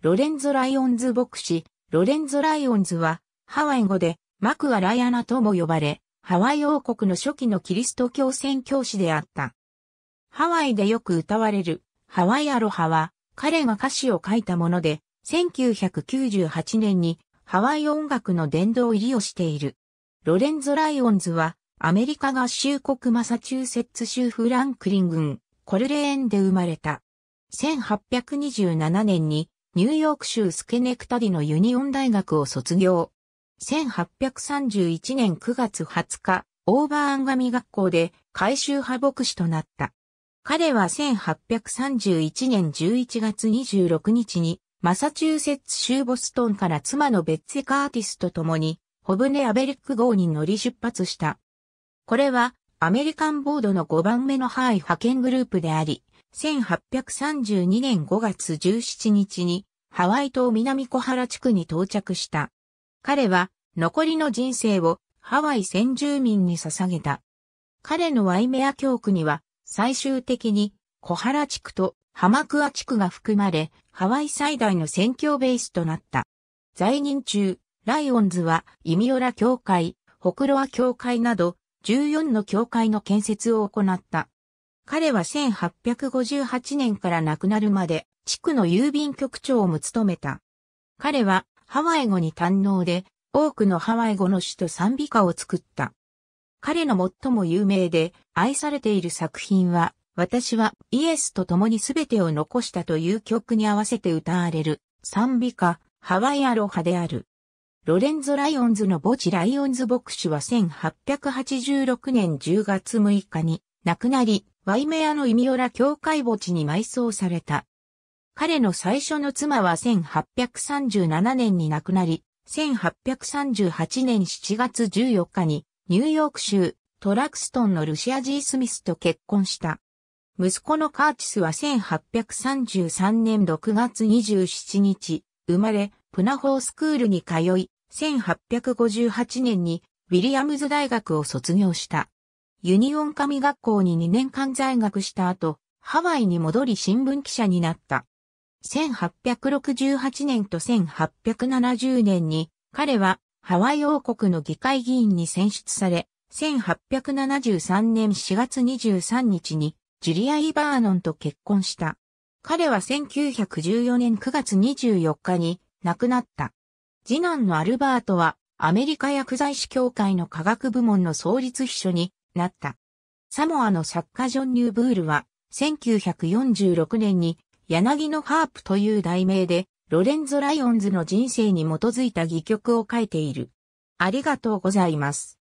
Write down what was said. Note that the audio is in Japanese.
ロレンゾ・ライオンズ牧師、ロレンゾ・ライオンズは、ハワイ語で、マクア・ライアナとも呼ばれ、ハワイ王国の初期のキリスト教宣教師であった。ハワイでよく歌われる、ハワイアロハは、彼が歌詞を書いたもので、1998年にハワイ音楽の殿堂入りをしている。ロレンゾ・ライオンズは、アメリカ合衆国マサチューセッツ州フランクリン郡、コルレーンで生まれた。1827年にニューヨーク州スケネクタディのユニオン大学を卒業。1831年9月20日、オーバーアンガミ学校で改修派牧師となった。彼は1831年11月26日に、マサチューセッツ州ボストンから妻のベッツェ・カーティスと共に、ホブネ・アベリック号に乗り出発した。これは、アメリカンボードの5番目のハイ派遣グループであり、1832年5月17日にハワイ島南小原地区に到着した。彼は残りの人生をハワイ先住民に捧げた。彼のワイメア教区には最終的に小原地区とハマクア地区が含まれ、ハワイ最大の選挙ベースとなった。在任中、ライオンズはイミオラ教会、ホクロア教会など14の教会の建設を行った。彼は1858年から亡くなるまで、地区の郵便局長も務めた。彼はハワイ語に堪能で、多くのハワイ語の詩と賛美歌を作った。彼の最も有名で愛されている作品は、私はイエスと共に全てを残したという曲に合わせて歌われる賛美歌、ハワイアロハである。ロレンゾ・ライオンズの墓地ライオンズ牧師は1886年10月6日に亡くなり、ワイメアのイミオラ教会墓地に埋葬された。彼の最初の妻は1837年に亡くなり、1838年7月14日にニューヨーク州トラクストンのルシア・ジー・スミスと結婚した。息子のカーチスは1833年6月27日、生まれ、プナホースクールに通い、1858年にウィリアムズ大学を卒業した。ユニオン神学校に2年間在学した後、ハワイに戻り新聞記者になった。1868年と1870年に、彼はハワイ王国の議会議員に選出され、1873年4月23日にジュリア・イバーノンと結婚した。彼は1914年9月24日に亡くなった。次男のアルバートはアメリカ薬剤師協会の科学部門の創立秘書になった。サモアの作家ジョン・ニューブールは、1946年に、柳のハープという題名で、ロレンゾ・ライオンズの人生に基づいた戯曲を書いている。ありがとうございます。